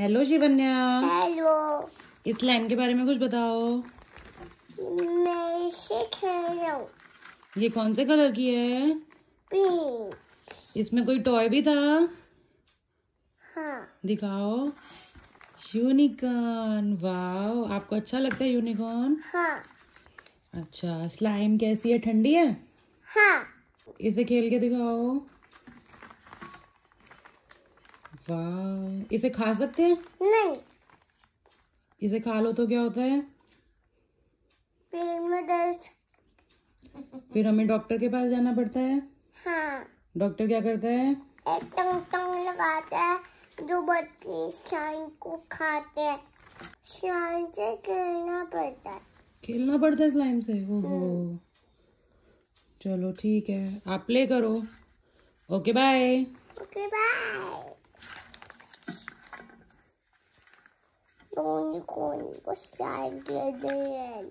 Hello Shivanya hello इस line के बारे में कुछ बताओ मैं ये कौन से कलर की है इसमें कोई टॉय भी था हाँ दिखाओ यूनिकॉर्न वाओ आपको अच्छा लगता है यूनिकॉर्न हाँ अच्छा स्लाइम कैसी है ठंडी है हाँ इसे खेल के दिखाओ वाह इसे खा सकते हैं नहीं इसे खा लो तो क्या होता है पेट फिर हमें डॉक्टर के पास जाना पड़ता है हाँ डॉक्टर क्या करता है एक टंग टंग लगाता है जो बच्चे शाइन को खाते हैं शाइन से खेलना पड़ता है खेलना पड़ता है स्लाइम से हो हम्म। चलो ठीक है आप प्ले करो ओके बाय ओके बाय 我尼姑，我下辈人。